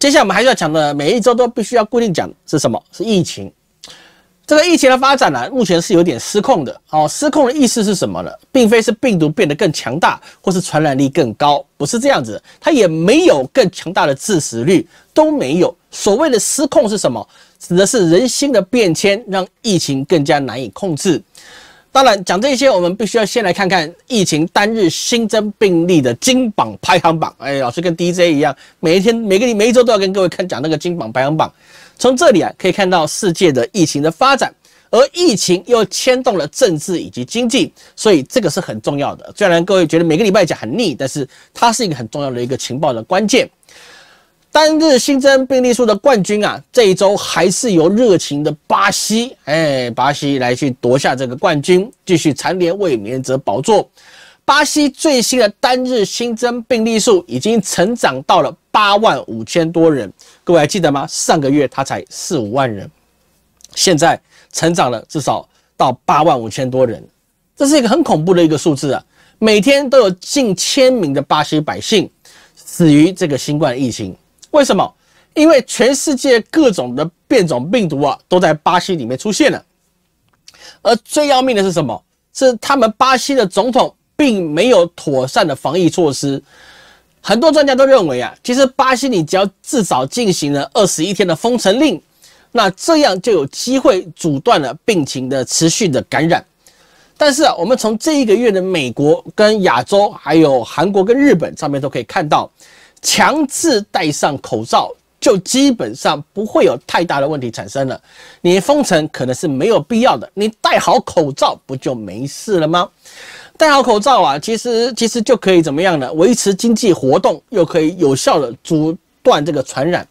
接下来我们还是要讲的，每一周都必须要固定讲是什么？是疫情。这个疫情的发展呢，目前是有点失控的。哦，失控的意思是什么呢？并非是病毒变得更强大，或是传染力更高，不是这样子。它也没有更强大的致死率，都没有。所谓的失控是什么？指的是人心的变迁，让疫情更加难以控制。当然，讲这些我们必须要先来看看疫情单日新增病例的金榜排行榜。哎，老师跟 DJ 一样，每一天、每个每一周都要跟各位看讲那个金榜排行榜。从这里啊，可以看到世界的疫情的发展，而疫情又牵动了政治以及经济，所以这个是很重要的。虽然各位觉得每个礼拜讲很腻，但是它是一个很重要的一个情报的关键。单日新增病例数的冠军啊，这一周还是由热情的巴西，哎，巴西来去夺下这个冠军，继续蝉联卫冕者宝座。巴西最新的单日新增病例数已经成长到了八万五千多人，各位还记得吗？上个月他才四五万人，现在成长了至少到八万五千多人，这是一个很恐怖的一个数字啊！每天都有近千名的巴西百姓死于这个新冠疫情。为什么？因为全世界各种的变种病毒啊，都在巴西里面出现了。而最要命的是什么？是他们巴西的总统并没有妥善的防疫措施。很多专家都认为啊，其实巴西你只要至少进行了二十一天的封城令，那这样就有机会阻断了病情的持续的感染。但是啊，我们从这一个月的美国、跟亚洲、还有韩国跟日本上面都可以看到。强制戴上口罩，就基本上不会有太大的问题产生了。你封城可能是没有必要的，你戴好口罩不就没事了吗？戴好口罩啊，其实其实就可以怎么样呢？维持经济活动，又可以有效的阻断这个传染，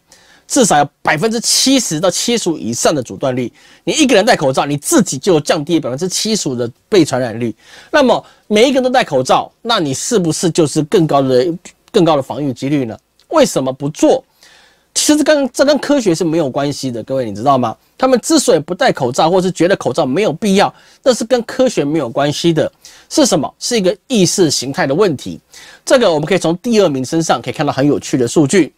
至少有百分之七十到七十五以上的阻断率。你一个人戴口罩，你自己就降低百分之七十五的被传染率。那么每一个人都戴口罩，那你是不是就是更高的？更高的防御几率呢？为什么不做？其实跟这跟科学是没有关系的，各位你知道吗？他们之所以不戴口罩，或是觉得口罩没有必要，那是跟科学没有关系的，是什么？是一个意识形态的问题。这个我们可以从第二名身上可以看到很有趣的数据。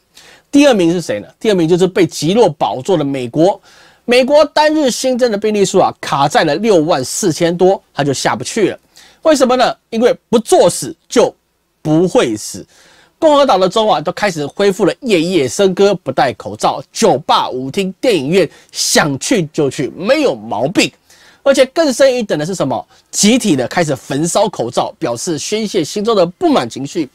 第二名是谁呢？第二名就是被击落宝座的美国。美国单日新增的病例数啊，卡在了六万四千多，它就下不去了。为什么呢？因为不作死就不会死。共和党的州啊，都开始恢复了夜夜笙歌，不戴口罩，酒吧、舞厅、电影院想去就去，没有毛病。而且更甚一等的是什么？集体的开始焚烧口罩，表示宣泄心中的不满情绪。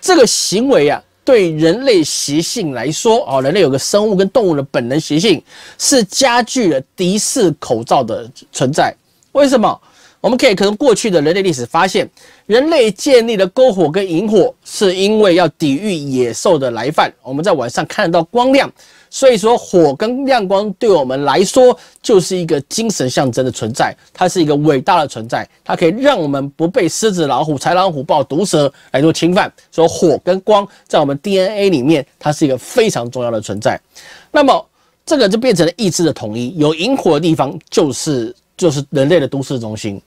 这个行为啊，对人类习性来说，哦，人类有个生物跟动物的本能习性，是加剧了敌视口罩的存在。为什么？我们可以从过去的人类历史发现，人类建立了篝火跟萤火，是因为要抵御野兽的来犯。我们在晚上看得到光亮，所以说火跟亮光对我们来说就是一个精神象征的存在。它是一个伟大的存在，它可以让我们不被狮子、老虎、豺狼、虎豹、毒蛇来做侵犯。所以火跟光在我们 DNA 里面，它是一个非常重要的存在。那么这个就变成了意志的统一。有萤火的地方，就是就是人类的都市中心。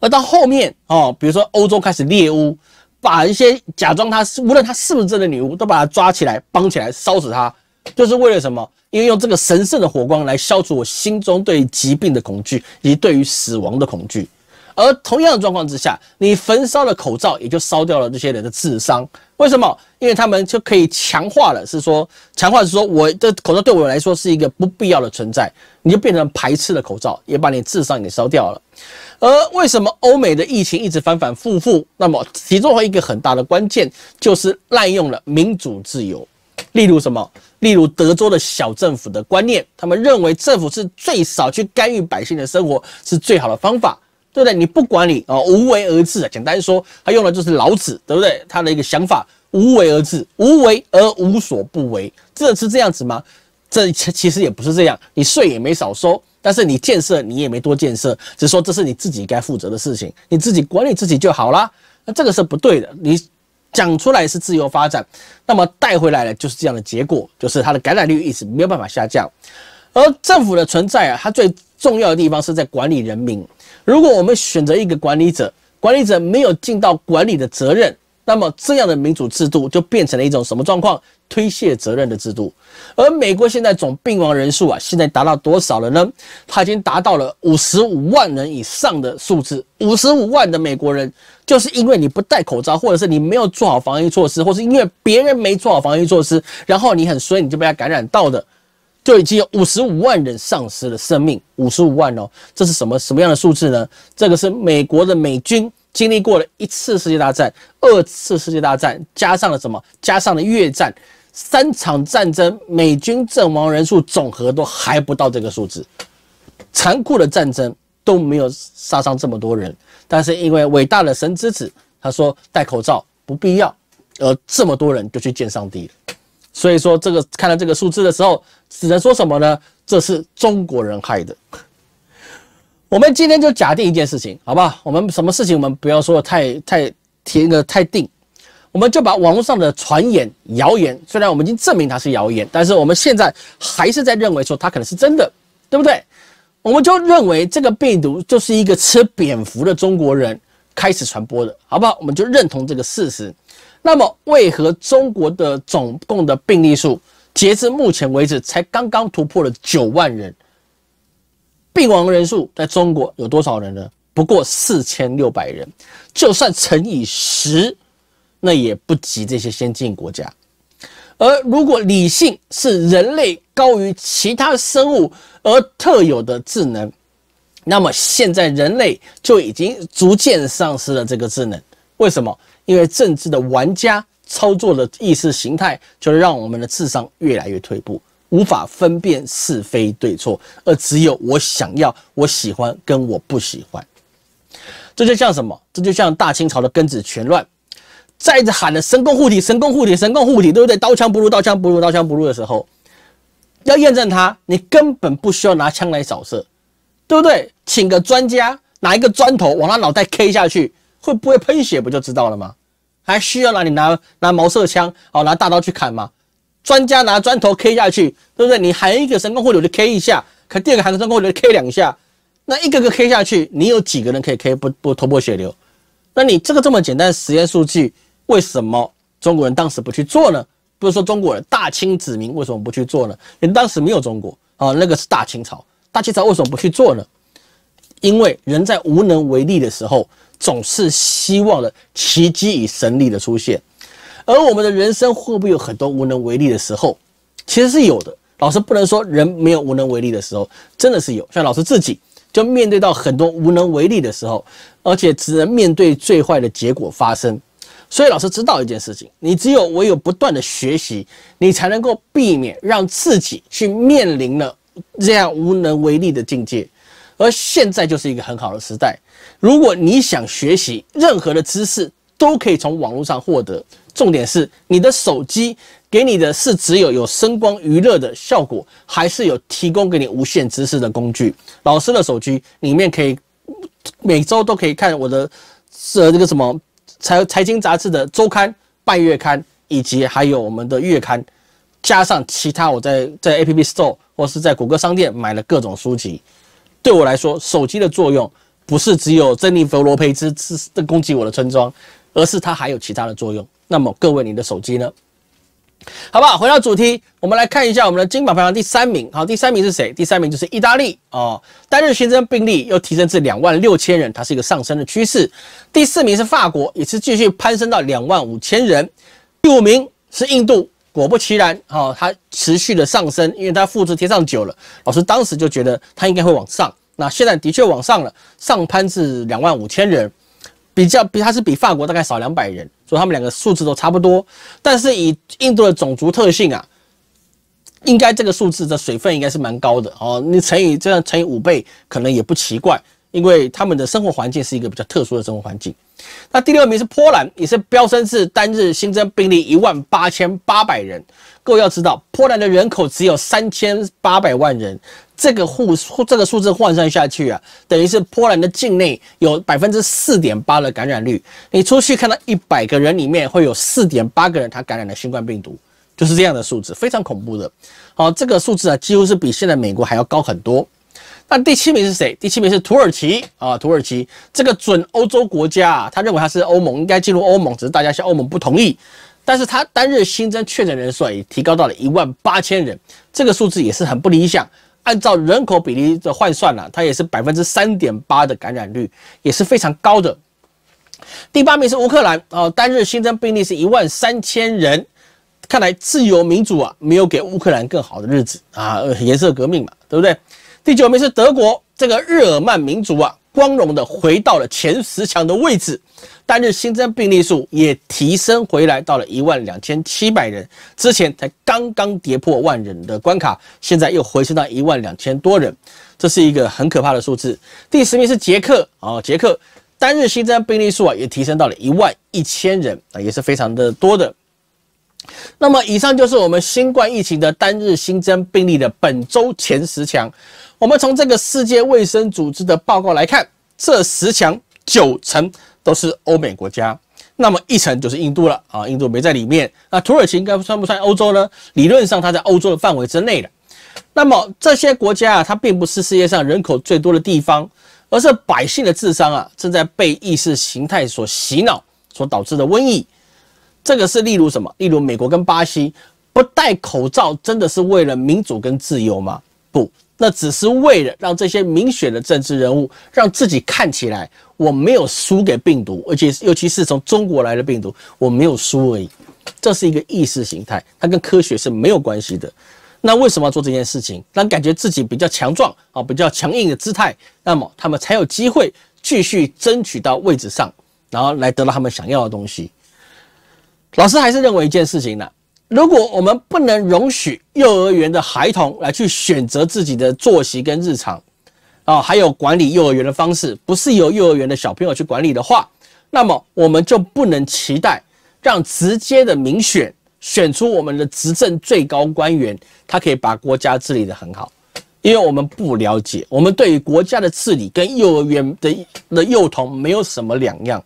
而到后面哦，比如说欧洲开始猎巫，把一些假装他是无论他是不是真的女巫，都把他抓起来绑起来烧死他，就是为了什么？因为用这个神圣的火光来消除我心中对疾病的恐惧以及对于死亡的恐惧。而同样的状况之下，你焚烧了口罩也就烧掉了这些人的智商。为什么？因为他们就可以强化了，是说强化是说我的口罩对我来说是一个不必要的存在，你就变成排斥的口罩，也把你智商给烧掉了。而为什么欧美的疫情一直反反复复？那么其中一个很大的关键就是滥用了民主自由。例如什么？例如德州的小政府的观念，他们认为政府是最少去干预百姓的生活是最好的方法，对不对？你不管理啊，无为而治。啊。简单说，他用的就是老子，对不对？他的一个想法，无为而治，无为而无所不为。这是这样子吗？这其实也不是这样，你税也没少收。但是你建设，你也没多建设，只说这是你自己该负责的事情，你自己管理自己就好了。那这个是不对的。你讲出来是自由发展，那么带回来的就是这样的结果，就是它的感染率一直没有办法下降。而政府的存在啊，它最重要的地方是在管理人民。如果我们选择一个管理者，管理者没有尽到管理的责任。那么这样的民主制度就变成了一种什么状况？推卸责任的制度。而美国现在总病亡人数啊，现在达到多少了呢？它已经达到了五十五万人以上的数字。五十五万的美国人，就是因为你不戴口罩，或者是你没有做好防疫措施，或是因为别人没做好防疫措施，然后你很衰你就被他感染到的，就已经有五十五万人丧失了生命。五十五万哦，这是什么什么样的数字呢？这个是美国的美军。经历过了一次世界大战、二次世界大战，加上了什么？加上了越战，三场战争美军阵亡人数总和都还不到这个数字。残酷的战争都没有杀伤这么多人，但是因为伟大的神之子，他说戴口罩不必要，而这么多人就去见上帝了。所以说，这个看到这个数字的时候，只能说什么呢？这是中国人害的。我们今天就假定一件事情，好不好？我们什么事情我们不要说太太定的太定，我们就把网络上的传言、谣言，虽然我们已经证明它是谣言，但是我们现在还是在认为说它可能是真的，对不对？我们就认为这个病毒就是一个吃蝙蝠的中国人开始传播的，好不好？我们就认同这个事实。那么，为何中国的总共的病例数截至目前为止才刚刚突破了九万人？病亡人数在中国有多少人呢？不过四千六百人，就算乘以十，那也不及这些先进国家。而如果理性是人类高于其他生物而特有的智能，那么现在人类就已经逐渐丧失了这个智能。为什么？因为政治的玩家操作的意识形态，就让我们的智商越来越退步。无法分辨是非对错，而只有我想要、我喜欢跟我不喜欢。这就像什么？这就像大清朝的庚子全乱，在这喊的神功护体、神功护体、神功护体，对不对？刀枪不入、刀枪不入、刀枪不入的时候，要验证他，你根本不需要拿枪来扫射，对不对？请个专家拿一个砖头往他脑袋 K 下去，会不会喷血不就知道了吗？还需要拿你拿拿毛瑟枪，哦，拿大刀去砍吗？专家拿砖头 K 下去，对不对？你含一个神功护流我就 K 一下，可第二个个神功护就 K 两下，那一个个 K 下去，你有几个人可以 K 不不头破血流？那你这个这么简单的实验数据，为什么中国人当时不去做呢？不是说中国人大清子民为什么不去做呢？人当时没有中国啊，那个是大清朝，大清朝为什么不去做呢？因为人在无能为力的时候，总是希望了奇迹与神力的出现。而我们的人生会不会有很多无能为力的时候？其实是有的。老师不能说人没有无能为力的时候，真的是有。像老师自己就面对到很多无能为力的时候，而且只能面对最坏的结果发生。所以老师知道一件事情：你只有唯有不断的学习，你才能够避免让自己去面临了这样无能为力的境界。而现在就是一个很好的时代，如果你想学习任何的知识，都可以从网络上获得。重点是，你的手机给你的是只有有声光娱乐的效果，还是有提供给你无限知识的工具？老师的手机里面可以每周都可以看我的这那个什么财财经杂志的周刊、半月刊，以及还有我们的月刊，加上其他我在在 A P P Store 或是在谷歌商店买了各种书籍。对我来说，手机的作用不是只有珍妮佛罗培兹是攻击我的村庄，而是它还有其他的作用。那么各位，你的手机呢？好吧，回到主题，我们来看一下我们的金榜排行第三名。好，第三名是谁？第三名就是意大利哦。单日新增病例又提升至两万六千人，它是一个上升的趋势。第四名是法国，也是继续攀升到两万五千人。第五名是印度，果不其然，哦，它持续的上升，因为它复制贴上久了。老师当时就觉得它应该会往上，那现在的确往上了，上攀至两万五千人。比较比它是比法国大概少两百人，所以他们两个数字都差不多。但是以印度的种族特性啊，应该这个数字的水分应该是蛮高的哦。你乘以这样乘以五倍，可能也不奇怪，因为他们的生活环境是一个比较特殊的生活环境。那第六名是波兰，也是飙升至单日新增病例一万八千八百人。各位要知道，波兰的人口只有三千八百万人。这个户这个数字换算下去啊，等于是波兰的境内有百分之四点八的感染率。你出去看到一百个人里面会有四点八个人他感染了新冠病毒，就是这样的数字，非常恐怖的。好，这个数字啊，几乎是比现在美国还要高很多。那第七名是谁？第七名是土耳其啊，土耳其这个准欧洲国家，啊，他认为他是欧盟应该进入欧盟，只是大家向欧盟不同意。但是他单日新增确诊人数也提高到了一万八千人，这个数字也是很不理想。按照人口比例的换算呢，它也是百分之三点八的感染率，也是非常高的。第八名是乌克兰，呃，单日新增病例是一万三千人。看来自由民主啊，没有给乌克兰更好的日子啊，颜色革命嘛，对不对？第九名是德国，这个日耳曼民族啊。光荣的回到了前十强的位置，单日新增病例数也提升回来到了一万两千七百人，之前才刚刚跌破万人的关卡，现在又回升到一万两千多人，这是一个很可怕的数字。第十名是捷克啊，捷克单日新增病例数啊也提升到了一万一千人啊，也是非常的多的。那么以上就是我们新冠疫情的单日新增病例的本周前十强。我们从这个世界卫生组织的报告来看，这十强九成都是欧美国家，那么一层就是印度了啊，印度没在里面。那土耳其应该算不算欧洲呢？理论上它在欧洲的范围之内的。那么这些国家啊，它并不是世界上人口最多的地方，而是百姓的智商啊，正在被意识形态所洗脑所导致的瘟疫。这个是例如什么？例如美国跟巴西不戴口罩，真的是为了民主跟自由吗？不。那只是为了让这些民选的政治人物让自己看起来我没有输给病毒，而且尤其是从中国来的病毒，我没有输而已。这是一个意识形态，它跟科学是没有关系的。那为什么要做这件事情？让感觉自己比较强壮啊，比较强硬的姿态，那么他们才有机会继续争取到位置上，然后来得到他们想要的东西。老师还是认为一件事情呢。如果我们不能容许幼儿园的孩童来去选择自己的作息跟日常，啊，还有管理幼儿园的方式，不是由幼儿园的小朋友去管理的话，那么我们就不能期待让直接的民选选出我们的执政最高官员，他可以把国家治理得很好，因为我们不了解，我们对于国家的治理跟幼儿园的的幼童没有什么两样，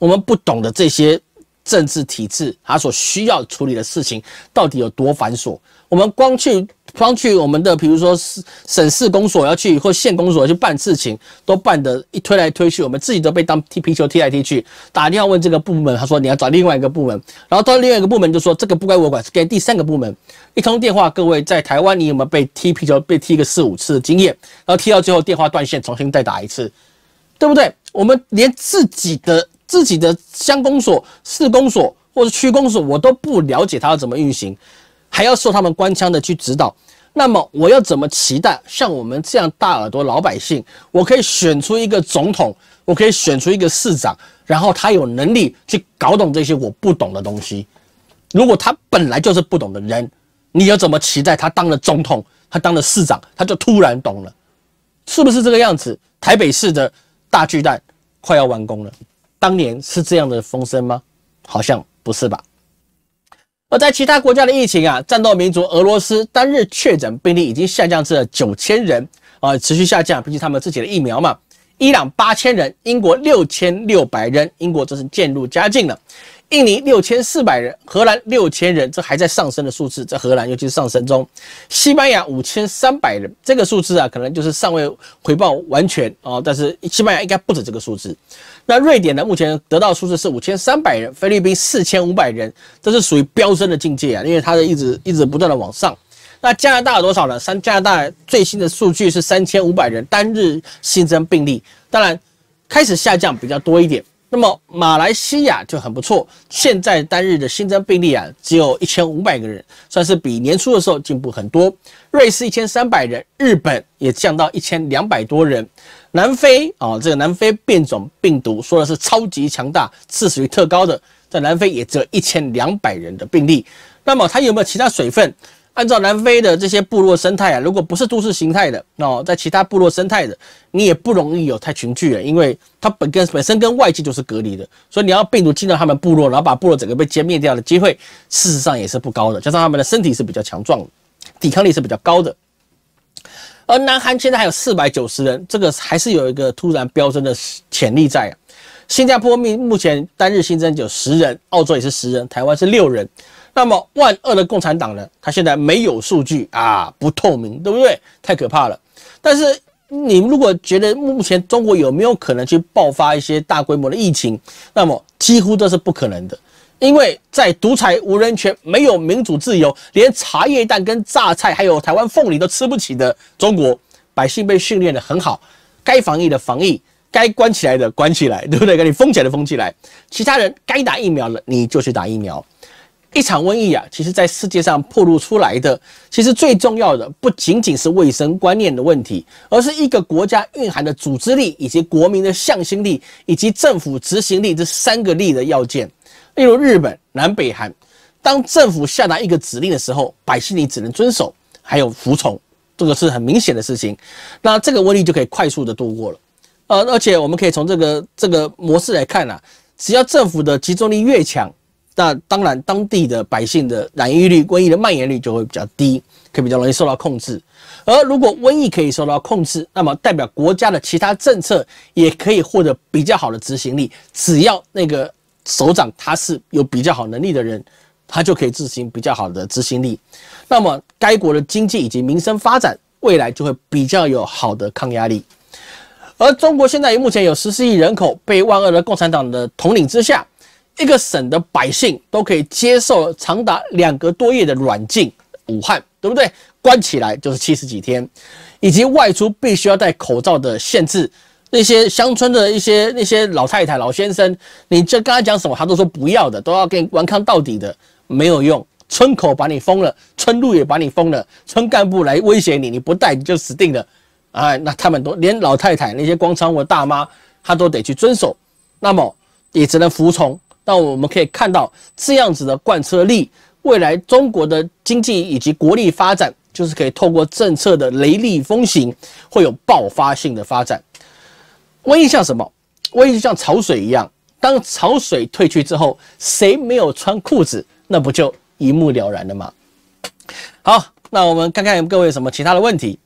我们不懂得这些。政治体制，它所需要处理的事情到底有多繁琐？我们光去光去我们的，比如说是省市公所要去，或县公所去办事情，都办的一推来推去，我们自己都被当踢皮球踢来踢去。打电话问这个部门，他说你要找另外一个部门，然后到另外一个部门就说这个不该我管，是给第三个部门。一通电话，各位在台湾你有没有被踢皮球，被踢个四五次的经验？然后踢到最后电话断线，重新再打一次，对不对？我们连自己的。自己的乡公所、市公所或者区公所，我都不了解它要怎么运行，还要受他们官腔的去指导。那么我要怎么期待像我们这样大耳朵老百姓，我可以选出一个总统，我可以选出一个市长，然后他有能力去搞懂这些我不懂的东西？如果他本来就是不懂的人，你要怎么期待他当了总统，他当了市长，他就突然懂了？是不是这个样子？台北市的大巨蛋快要完工了。当年是这样的风声吗？好像不是吧。而在其他国家的疫情啊，战斗民族俄罗斯单日确诊病例已经下降至了九千人啊，持续下降，毕竟他们自己的疫苗嘛。伊朗八千人，英国六千六百人，英国这是渐入佳境了。印尼六千四百人，荷兰六千人，这还在上升的数字，在荷兰尤其是上升中。西班牙五千三百人，这个数字啊，可能就是尚未回报完全啊，但是西班牙应该不止这个数字。那瑞典呢？目前得到数字是五千三百人，菲律宾四千五百人，这是属于飙升的境界啊，因为它的一直一直不断的往上。那加拿大有多少呢？三加拿大最新的数据是三千五百人单日新增病例，当然开始下降比较多一点。那么马来西亚就很不错，现在单日的新增病例啊只有一千五百个人，算是比年初的时候进步很多。瑞士一千三百人，日本也降到一千两百多人。南非啊，这个南非变种病毒说的是超级强大，致死率特高的，在南非也只有一千两百人的病例。那么它有没有其他水分？按照南非的这些部落生态啊，如果不是都市形态的，那在其他部落生态的，你也不容易有太群聚了，因为它本跟本身跟外界就是隔离的，所以你要病毒进到他们部落，然后把部落整个被歼灭掉的机会，事实上也是不高的。加上他们的身体是比较强壮的，抵抗力是比较高的。而南韩现在还有四百九十人，这个还是有一个突然飙升的潜力在。新加坡目目前单日新增有十人，澳洲也是十人，台湾是六人。那么万恶的共产党呢？他现在没有数据啊，不透明，对不对？太可怕了。但是你如果觉得目前中国有没有可能去爆发一些大规模的疫情，那么几乎都是不可能的，因为在独裁、无人权、没有民主自由、连茶叶蛋跟榨菜还有台湾凤梨都吃不起的中国，百姓被训练得很好，该防疫的防疫，该关起来的关起来，对不对？给你封起来的封起来，其他人该打疫苗了，你就去打疫苗。一场瘟疫啊，其实在世界上暴露出来的，其实最重要的不仅仅是卫生观念的问题，而是一个国家蕴含的组织力以及国民的向心力以及政府执行力这三个力的要件。例如日本、南北韩，当政府下达一个指令的时候，百姓你只能遵守，还有服从，这个是很明显的事情。那这个瘟疫就可以快速的度过了。呃，而且我们可以从这个这个模式来看呐，只要政府的集中力越强。那当然，当地的百姓的染疫率、瘟疫的蔓延率就会比较低，可比较容易受到控制。而如果瘟疫可以受到控制，那么代表国家的其他政策也可以获得比较好的执行力。只要那个首长他是有比较好能力的人，他就可以执行比较好的执行力。那么该国的经济以及民生发展未来就会比较有好的抗压力。而中国现在目前有十四亿人口被万恶的共产党的统领之下。一个省的百姓都可以接受长达两个多月的软禁，武汉对不对？关起来就是七十几天，以及外出必须要戴口罩的限制。那些乡村的一些那些老太太、老先生，你这跟他讲什么，他都说不要的，都要跟顽抗到底的，没有用。村口把你封了，村路也把你封了，村干部来威胁你，你不戴你就死定了。哎，那他们都连老太太那些广场舞大妈，他都得去遵守，那么也只能服从。那我们可以看到这样子的贯彻力，未来中国的经济以及国力发展，就是可以透过政策的雷厉风行，会有爆发性的发展。瘟疫像什么？瘟疫就像潮水一样，当潮水退去之后，谁没有穿裤子？那不就一目了然了吗？好，那我们看看各位有什么其他的问题。